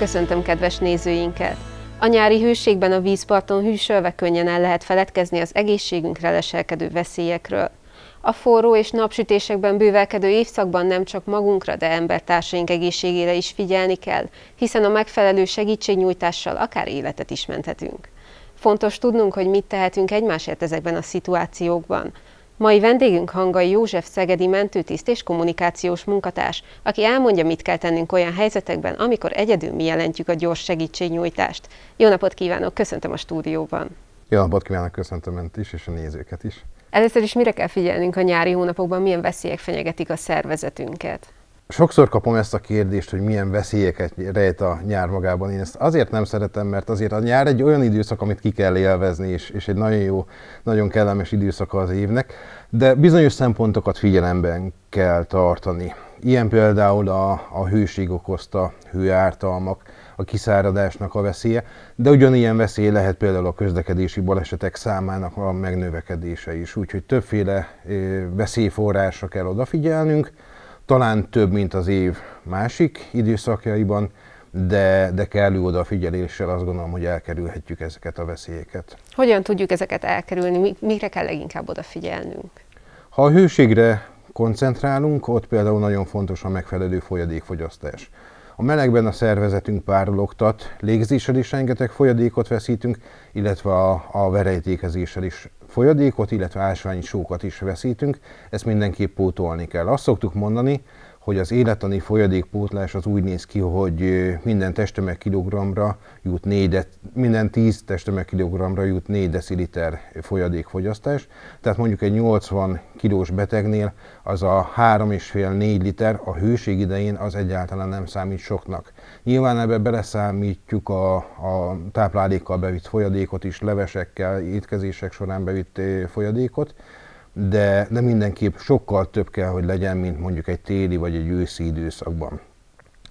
Köszöntöm kedves nézőinket! A nyári hőségben a vízparton hűsölve könnyen el lehet feledkezni az egészségünkre leselkedő veszélyekről. A forró és napsütésekben bővelkedő évszakban nem csak magunkra, de embertársaink egészségére is figyelni kell, hiszen a megfelelő segítségnyújtással akár életet is menthetünk. Fontos tudnunk, hogy mit tehetünk egymásért ezekben a szituációkban. Mai vendégünk Hangai József Szegedi mentőtiszt és kommunikációs munkatárs, aki elmondja, mit kell tennünk olyan helyzetekben, amikor egyedül mi jelentjük a gyors segítségnyújtást. Jó napot kívánok, köszöntöm a stúdióban. Jó napot kívánok, köszöntöm önt is, és a nézőket is. Először is mire kell figyelnünk a nyári hónapokban, milyen veszélyek fenyegetik a szervezetünket? Sokszor kapom ezt a kérdést, hogy milyen veszélyeket rejt a nyár magában. Én ezt azért nem szeretem, mert azért a nyár egy olyan időszak, amit ki kell élvezni, és, és egy nagyon jó, nagyon kellemes időszaka az évnek, de bizonyos szempontokat figyelemben kell tartani. Ilyen például a, a hőség okozta hőártalmak, a kiszáradásnak a veszélye, de ugyanilyen veszély lehet például a közlekedési balesetek számának a megnövekedése is. Úgyhogy többféle veszélyforrásra kell odafigyelnünk, talán több, mint az év másik időszakjaiban, de, de kellő odafigyeléssel azt gondolom, hogy elkerülhetjük ezeket a veszélyeket. Hogyan tudjuk ezeket elkerülni? Mikre kell leginkább odafigyelnünk? Ha a hőségre koncentrálunk, ott például nagyon fontos a megfelelő folyadékfogyasztás. A melegben a szervezetünk párologtat, légzéssel is rengeteg folyadékot veszítünk, illetve a, a verejtékezéssel is folyadékot, illetve ásványi sókat is veszítünk, ezt mindenképp pótolni kell. Azt szoktuk mondani, hogy az életani folyadékpótlás az úgy néz ki, hogy minden testtömeg kilogramra jut 4, de, minden 10 testtömeg kilogramra jut 4 deciliter folyadékfogyasztás. Tehát mondjuk egy 80 kilós betegnél az a 3,5-4 liter a hőség idején az egyáltalán nem számít soknak. Nyilván ebbe beleszámítjuk a, a táplálékkal bevitt folyadékot is, levesekkel, étkezések során bevitt folyadékot, de, nem mindenképp sokkal több kell, hogy legyen, mint mondjuk egy téli vagy egy őszi időszakban.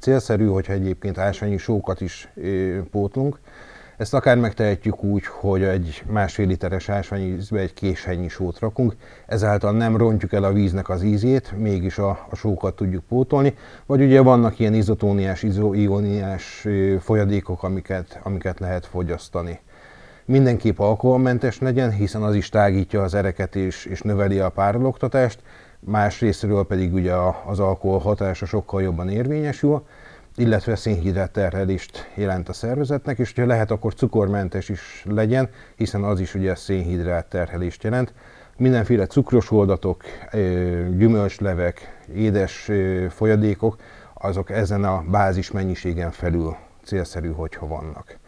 Célszerű, hogyha egyébként ásványi sókat is ö, pótlunk, ezt akár megtehetjük úgy, hogy egy másfél literes ásványvízbe egy késhenyi sót rakunk, ezáltal nem rontjuk el a víznek az ízét, mégis a, a sókat tudjuk pótolni, vagy ugye vannak ilyen izotóniás, izoioniás folyadékok, amiket, amiket lehet fogyasztani mindenképp alkoholmentes legyen, hiszen az is tágítja az ereket és, és növeli a párologtatást, más részről pedig ugye az alkohol hatása sokkal jobban érvényesül, illetve szénhidrát terhelést jelent a szervezetnek, és ha lehet, akkor cukormentes is legyen, hiszen az is ugye szénhidrát terhelést jelent. Mindenféle cukros oldatok, gyümölcslevek, édes folyadékok, azok ezen a bázis mennyiségen felül célszerű, hogyha vannak.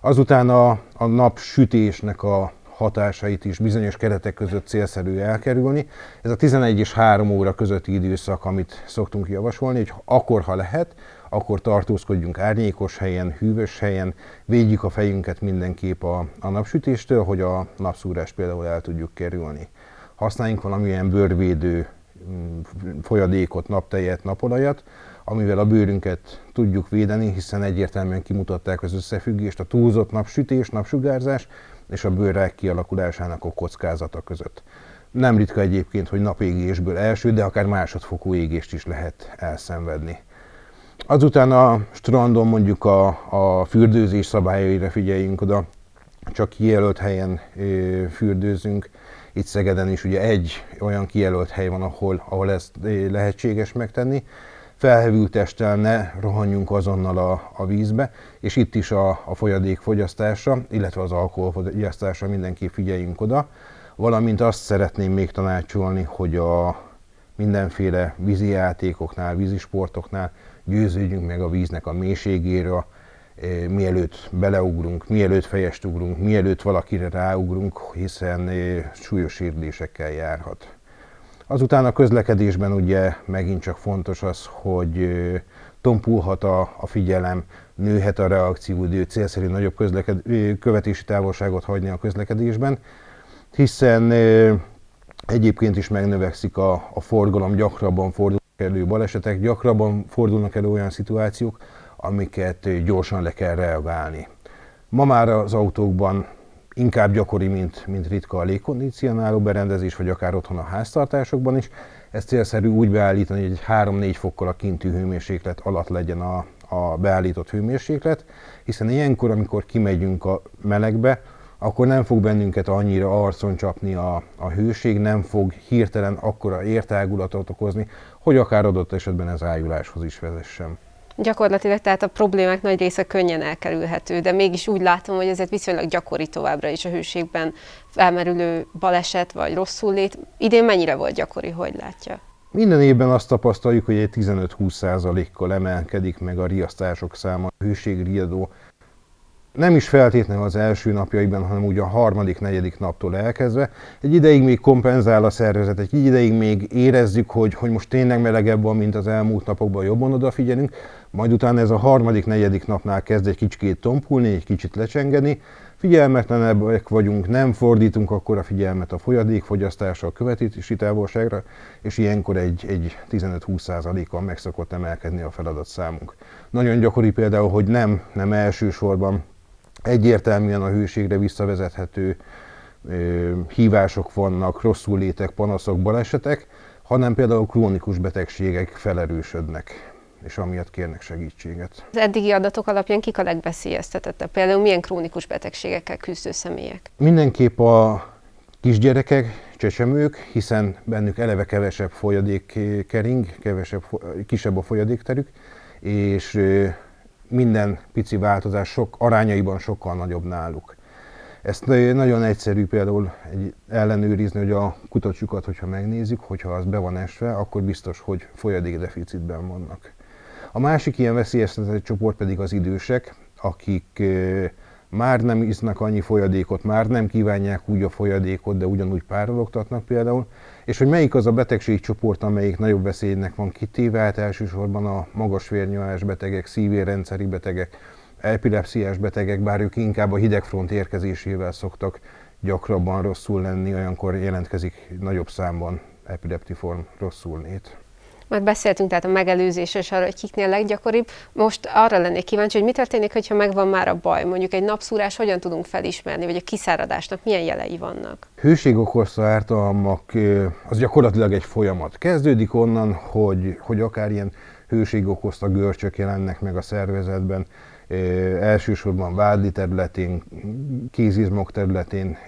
Azután a, a napsütésnek a hatásait is bizonyos keretek között célszerű elkerülni. Ez a 11 és 3 óra közötti időszak, amit szoktunk javasolni, hogy akkor, ha lehet, akkor tartózkodjunk árnyékos helyen, hűvös helyen, védjük a fejünket mindenképp a, a napsütéstől, hogy a napszúrás például el tudjuk kerülni. Használjunk valamilyen bőrvédő mm, folyadékot, naptejet, napolajat, amivel a bőrünket tudjuk védeni, hiszen egyértelműen kimutatták az összefüggést a túlzott napsütés, napsugárzás és a bőrrák kialakulásának a kockázata között. Nem ritka egyébként, hogy napégésből első, de akár másodfokú égést is lehet elszenvedni. Azután a strandon mondjuk a, a fürdőzés szabályaira figyeljünk oda, csak kijelölt helyen ö, fürdőzünk. Itt Szegeden is ugye egy olyan kijelölt hely van, ahol, ahol ezt lehetséges megtenni felhevült testtel ne rohanjunk azonnal a, a vízbe, és itt is a, a folyadék fogyasztása, illetve az alkohol fogyasztása mindenki figyeljünk oda, valamint azt szeretném még tanácsolni, hogy a mindenféle vízi játékoknál, vízisportoknál győződjünk meg a víznek a mélységéről, eh, mielőtt beleugrunk, mielőtt fejest ugrunk, mielőtt valakire ráugrunk, hiszen eh, súlyos érdésekkel járhat. Azután a közlekedésben ugye megint csak fontos az, hogy tompulhat a, a figyelem, nőhet a reakcióidő, célszerű nagyobb közleked, követési távolságot hagyni a közlekedésben, hiszen egyébként is megnövekszik a, a forgalom, gyakrabban fordulnak elő balesetek, gyakrabban fordulnak elő olyan szituációk, amiket gyorsan le kell reagálni. Ma már az autókban inkább gyakori, mint, mint ritka a légkondicionáló berendezés, vagy akár otthon a háztartásokban is. Ezt célszerű úgy beállítani, hogy egy 3-4 fokkal a kinti hőmérséklet alatt legyen a, a beállított hőmérséklet, hiszen ilyenkor, amikor kimegyünk a melegbe, akkor nem fog bennünket annyira arcon csapni a, a hőség, nem fog hirtelen akkora értágulatot okozni, hogy akár adott esetben ez ájuláshoz is vezessen. Gyakorlatilag tehát a problémák nagy része könnyen elkerülhető, de mégis úgy látom, hogy ezért viszonylag gyakori továbbra is a hőségben felmerülő baleset vagy lét. Idén mennyire volt gyakori, hogy látja? Minden évben azt tapasztaljuk, hogy egy 15-20%-kal emelkedik meg a riasztások száma. A hőségriadó nem is feltétlenül az első napjaiban, hanem úgy a harmadik, negyedik naptól elkezdve. Egy ideig még kompenzál a szervezet, egy ideig még érezzük, hogy, hogy most tényleg melegebb van, mint az elmúlt napokban, jobban odafigyelünk, majd utána ez a harmadik, negyedik napnál kezd egy kicsit tompulni, egy kicsit lecsengeni, figyelmetlenebbek vagyunk, nem fordítunk akkor a figyelmet a folyadékfogyasztásra, a követési távolságra, és ilyenkor egy, egy 15-20%-kal megszokott emelkedni a feladatszámunk. Nagyon gyakori például, hogy nem, nem elsősorban egyértelműen a hőségre visszavezethető hívások vannak, rosszul létek, panaszok, balesetek, hanem például krónikus betegségek felerősödnek és amiatt kérnek segítséget. Az eddigi adatok alapján kik a legveszélyeztetettek? Például milyen krónikus betegségekkel küzdő személyek? Mindenképp a kisgyerekek, csecsemők, hiszen bennük eleve kevesebb folyadék kering, kevesebb, kisebb a folyadékterük, és minden pici változás sok, arányaiban sokkal nagyobb náluk. Ezt nagyon egyszerű például egy ellenőrizni, hogy a kutatjukat, hogyha megnézzük, hogyha az be van esve, akkor biztos, hogy folyadékdeficitben vannak. A másik ilyen veszélyeztetett csoport pedig az idősek, akik eh, már nem isznak annyi folyadékot, már nem kívánják úgy a folyadékot, de ugyanúgy párologtatnak például, és hogy melyik az a betegségcsoport, amelyik nagyobb veszélynek van kitéve, hát elsősorban a magas vérnyomás betegek, szívérrendszeri betegek, epilepsziás betegek, bár ők inkább a hidegfront érkezésével szoktak gyakrabban rosszul lenni, olyankor jelentkezik nagyobb számban epileptiform rosszul lét. Már beszéltünk tehát a megelőzés és arra, hogy kiknél leggyakoribb. Most arra lennék kíváncsi, hogy mi történik, hogyha megvan már a baj, mondjuk egy napszúrás, hogyan tudunk felismerni, vagy a kiszáradásnak milyen jelei vannak? Hőség okozta ártalmak, az gyakorlatilag egy folyamat. Kezdődik onnan, hogy, hogy akár ilyen hőség okozta görcsök jelennek meg a szervezetben, elsősorban vádli területén, kézizmok területén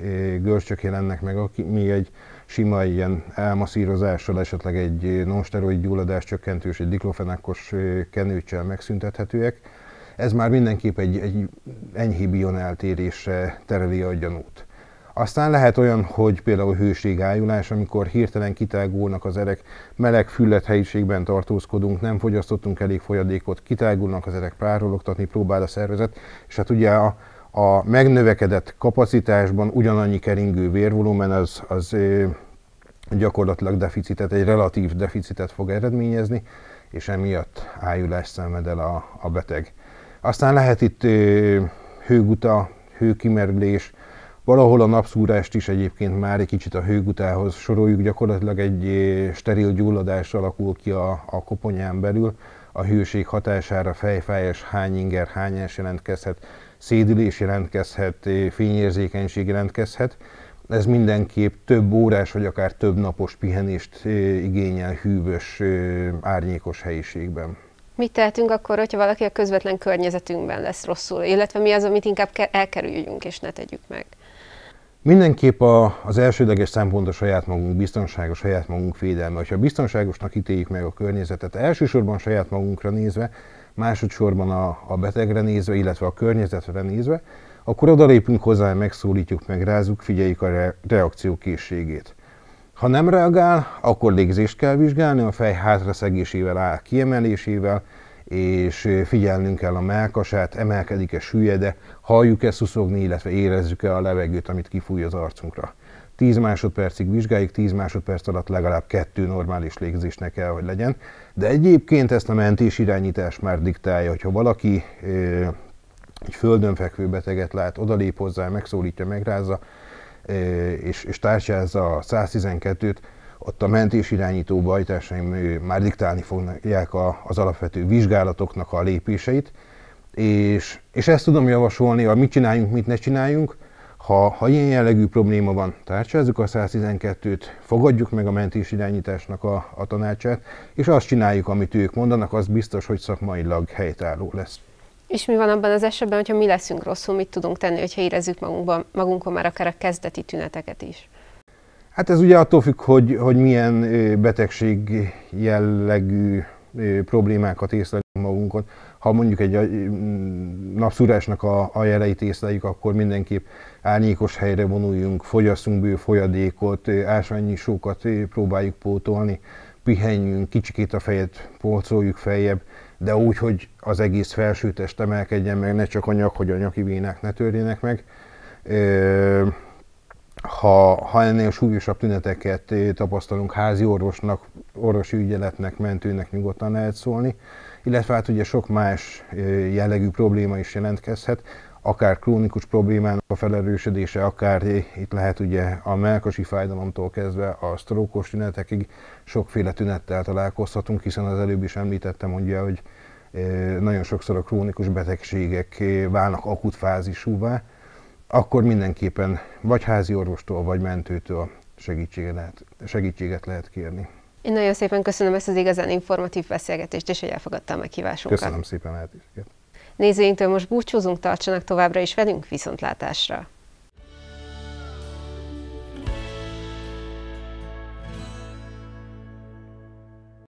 görcsök jelennek meg, ami egy sima ilyen elmaszírozással, esetleg egy nonsteroid gyulladás csökkentős, egy diklofenákos kenőcsel megszüntethetőek. Ez már mindenképp egy, egy enyhébb ion eltérésre tereli a gyanút. Aztán lehet olyan, hogy például hőségájulás, amikor hirtelen kitágulnak az erek, meleg füllet helyiségben tartózkodunk, nem fogyasztottunk elég folyadékot, kitágulnak az erek, párologtatni próbál a szervezet, és hát ugye a, a megnövekedett kapacitásban ugyanannyi keringő vérvolumen az, az gyakorlatilag deficitet, egy relatív deficitet fog eredményezni, és emiatt ájulás szenved el a, a beteg. Aztán lehet itt hőguta, hőkimerülés, valahol a napszúrást is egyébként már egy kicsit a hőgutához soroljuk, gyakorlatilag egy steril gyulladás alakul ki a, a koponyán belül, a hőség hatására fejfájás, hány inger, hányás jelentkezhet, szédülés jelentkezhet, eh, fényérzékenység jelentkezhet. Ez mindenképp több órás vagy akár több napos pihenést eh, igényel hűvös, eh, árnyékos helyiségben. Mit tehetünk akkor, hogyha valaki a közvetlen környezetünkben lesz rosszul, illetve mi az, amit inkább elkerüljünk és ne tegyük meg? Mindenképp a, az elsődleges szempont a saját magunk biztonsága, saját magunk védelme. Ha biztonságosnak ítéljük meg a környezetet, elsősorban saját magunkra nézve, másodszorban a, a betegre nézve, illetve a környezetre nézve, akkor odalépünk hozzá, megszólítjuk, megrázunk, figyeljük a re, reakció készségét. Ha nem reagál, akkor légzést kell vizsgálni, a fej hátraszegésével, áll kiemelésével, és figyelnünk kell a melkasát, emelkedik-e, süllyed-e, halljuk-e szuszogni, illetve érezzük-e a levegőt, amit kifúj az arcunkra. 10 másodpercig vizsgáljuk, 10 másodperc alatt legalább kettő normális légzésnek kell, hogy legyen. De egyébként ezt a mentés irányítás már diktálja, hogyha valaki egy földön fekvő beteget lát, odalép hozzá, megszólítja, megrázza, és, és tárcsázza a 112-t, ott a mentés irányító bajtársaim már diktálni fogják a, az alapvető vizsgálatoknak a lépéseit, és, és ezt tudom javasolni, a mit csináljunk, mit ne csináljunk, ha, ha ilyen jellegű probléma van, tárcsázzuk a 112-t, fogadjuk meg a mentés irányításnak a, a tanácsát, és azt csináljuk, amit ők mondanak, az biztos, hogy szakmailag helytálló lesz. És mi van abban az esetben, hogyha mi leszünk rosszul, mit tudunk tenni, hogyha érezzük magunkban, magunkon már akár a kezdeti tüneteket is? Hát ez ugye attól függ, hogy, hogy milyen betegség jellegű problémákat észlelünk magunkon. Ha mondjuk egy napszúrásnak a, a jeleit észleljük, akkor mindenképp árnyékos helyre vonuljunk, fogyasszunk bő folyadékot, ásványisókat próbáljuk pótolni, pihenjünk, kicsikét a fejet polcoljuk feljebb, de úgy, hogy az egész felső test emelkedjen meg, ne csak a nyak, hogy a nyaki vénák ne törjenek meg ha, ha ennél súlyosabb tüneteket eh, tapasztalunk, házi orvosnak, orvosi ügyeletnek, mentőnek nyugodtan lehet szólni, illetve hát ugye sok más eh, jellegű probléma is jelentkezhet, akár krónikus problémának a felerősödése, akár eh, itt lehet ugye a melkosi fájdalomtól kezdve a sztrókos tünetekig sokféle tünettel találkozhatunk, hiszen az előbb is említettem ugye, hogy nagyon sokszor a krónikus betegségek válnak akut fázisúvá, akkor mindenképpen vagy házi orvostól, vagy mentőtől segítséget lehet, segítséget lehet kérni. Én nagyon szépen köszönöm ezt az igazán informatív beszélgetést, és hogy elfogadta a meghívásunkat. Köszönöm szépen lehetőséget. Nézőinktől most búcsúzunk, tartsanak továbbra is velünk, viszontlátásra!